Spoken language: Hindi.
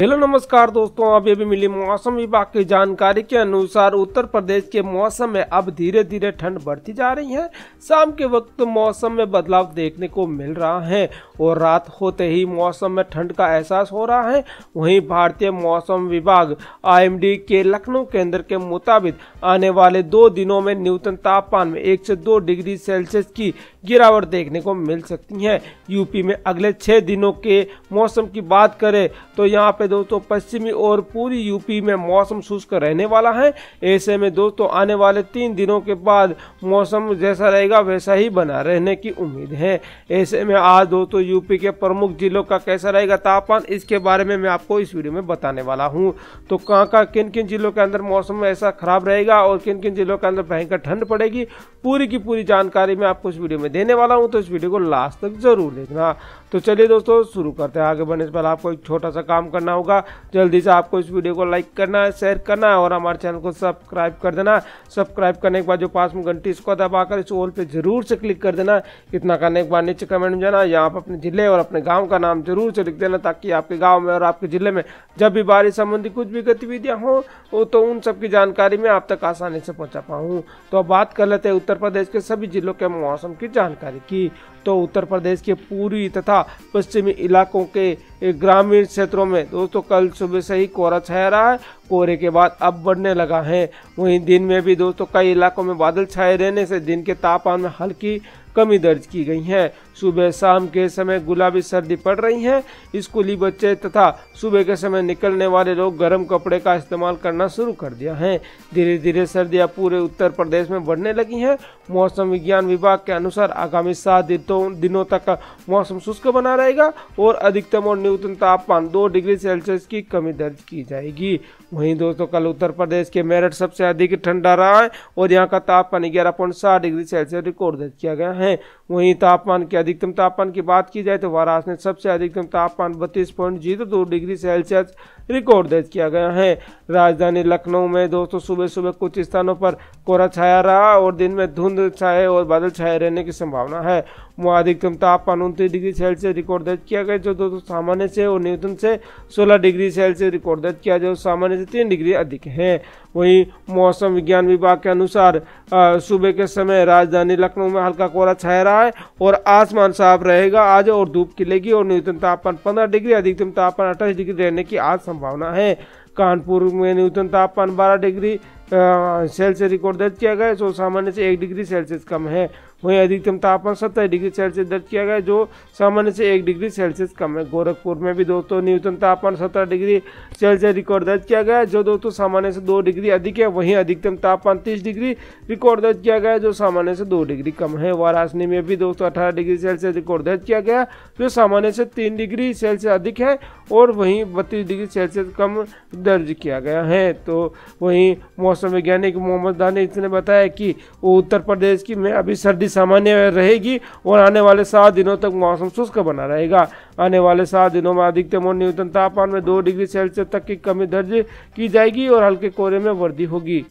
हेलो नमस्कार दोस्तों अभी अभी मिली मौसम विभाग की जानकारी के अनुसार उत्तर प्रदेश के मौसम में अब धीरे धीरे ठंड बढ़ती जा रही है शाम के वक्त मौसम में बदलाव देखने को मिल रहा है और रात होते ही मौसम में ठंड का एहसास हो रहा है वहीं भारतीय मौसम विभाग आईएमडी के लखनऊ केंद्र के मुताबिक आने वाले दो दिनों में न्यूनतम तापमान में एक से दो डिग्री सेल्सियस की गिरावट देखने को मिल सकती है यूपी में अगले छः दिनों के मौसम की बात करें तो यहाँ पर पे दोस्तों पश्चिमी और पूरी यूपी में मौसम शुष्क रहने वाला है ऐसे में दोस्तों आने वाले तीन दिनों के बाद मौसम जैसा रहेगा वैसा ही बना रहने की उम्मीद है ऐसे में आज दोस्तों यूपी के प्रमुख जिलों का कैसा रहेगा तापमान इसके बारे में मैं आपको इस वीडियो में बताने वाला हूँ तो कहाँ कहाँ किन किन जिलों के अंदर मौसम ऐसा खराब रहेगा और किन किन जिलों के अंदर भयंकर ठंड पड़ेगी पूरी की पूरी जानकारी मैं आपको इस वीडियो में देने वाला हूँ तो इस वीडियो को लास्ट तक जरूर देखना तो चलिए दोस्तों शुरू करते हैं आगे बढ़ने से पहले आपको एक छोटा सा काम करना करना होगा जल्दी से आपको इस वीडियो को लाइक करना है शेयर करना है और हमारे चैनल को सब्सक्राइब कर देना सब्सक्राइब करने के बाद जो पास में घंटी इसको दबाकर इस ऑल पर जरूर से क्लिक कर देना इतना करने के बाद नीचे कमेंट में जाना यहाँ पर अपने ज़िले और अपने गाँव का नाम जरूर से लिख देना ताकि आपके गाँव में और आपके ज़िले में जब भी बारिश संबंधी कुछ भी गतिविधियाँ हों तो उन सबकी जानकारी मैं आप तक आसानी से पहुँचा पाऊँ तो अब बात कर लेते हैं उत्तर प्रदेश के सभी जिलों के मौसम की जानकारी की तो उत्तर प्रदेश के पूर्वी तथा पश्चिमी इलाकों के ग्रामीण क्षेत्रों में दो दोस्तों कल सुबह से ही कोहरा छाया रहा है कोहरे के बाद अब बढ़ने लगा है वहीं दिन में भी दोस्तों कई इलाकों में बादल छाए रहने से दिन के तापमान में हल्की कमी दर्ज की गई है सुबह शाम के समय गुलाबी सर्दी पड़ रही है स्कूली बच्चे तथा सुबह के समय निकलने वाले लोग गर्म कपड़े का इस्तेमाल करना शुरू कर दिया है धीरे धीरे सर्दियां पूरे उत्तर प्रदेश में बढ़ने लगी हैं मौसम विज्ञान विभाग के अनुसार आगामी सात दिनों तो दिनों तक मौसम शुष्क बना रहेगा और अधिकतम और न्यूनतम तापमान दो डिग्री सेल्सियस की कमी दर्ज की जाएगी वहीं दोस्तों कल उत्तर प्रदेश के मेरठ सबसे अधिक ठंडा रहा है और यहाँ का तापमान ग्यारह डिग्री सेल्सियस रिकॉर्ड दर्ज किया गया है है वहीं तापमान के अधिकतम तापमान की बात की जाए तो वाराणसी में सबसे अधिकतम तापमान बत्तीस पॉइंट जीरो दो डिग्री सेल्सियस रिकॉर्ड दर्ज किया गया है राजधानी लखनऊ में दोस्तों सुबह सुबह कुछ स्थानों पर कोहरा छाया रहा और दिन में धुंध छाए और बादल छाए रहने की संभावना है वहाँ अधिकतम तापमान उनतीस डिग्री सेल्सियस रिकॉर्ड दर्ज किया गया जो दोस्तों सामान्य से और न्यूनतम से 16 डिग्री सेल्सियस रिकॉर्ड दर्ज किया जो सामान्य से तीन डिग्री अधिक है वहीं मौसम विज्ञान विभाग के अनुसार सुबह के समय राजधानी लखनऊ में हल्का कोहरा छाया रहा है और आसमान साफ रहेगा आज और धूप खिलेगी और न्यूनतम तापमान पंद्रह डिग्री अधिकतम तापमान अट्ठाईस डिग्री रहने की आज संभावना है कानपुर में न्यूनतम तापमान 12 डिग्री सेल्सियस रिकॉर्ड दर्ज किया गया जो तो सामान्य से एक डिग्री सेल्सियस कम है वहीं अधिकतम तापमान सत्ताईस डिग्री सेल्सियस दर्ज किया गया जो सामान्य से एक डिग्री सेल्सियस कम है गोरखपुर में भी दोस्तों न्यूनतम तापमान सत्रह डिग्री सेल्सियस रिकॉर्ड दर्ज किया गया जो दोस्तों सामान्य से दो डिग्री अधिक है वहीं अधिकतम तापमान तीस डिग्री रिकॉर्ड दर्ज किया गया जो सामान्य से दो डिग्री कम है वाराणसी में भी दोस्तों अठारह डिग्री सेल्सियस रिकॉर्ड दर्ज किया गया जो सामान्य से तीन डिग्री सेल्सियस अधिक है और वहीं बत्तीस डिग्री सेल्सियस कम दर्ज किया गया है तो वहीं मौसम वैज्ञानिक मोहम्मद दानी ने बताया कि उत्तर प्रदेश की में अभी सर्दी सामान्य रहेगी और आने वाले सात दिनों तक मौसम शुष्क बना रहेगा आने वाले सात दिनों में अधिकतम और न्यूनतम तापमान में दो डिग्री सेल्सियस तक की कमी दर्ज की जाएगी और हल्के कोहरे में वृद्धि होगी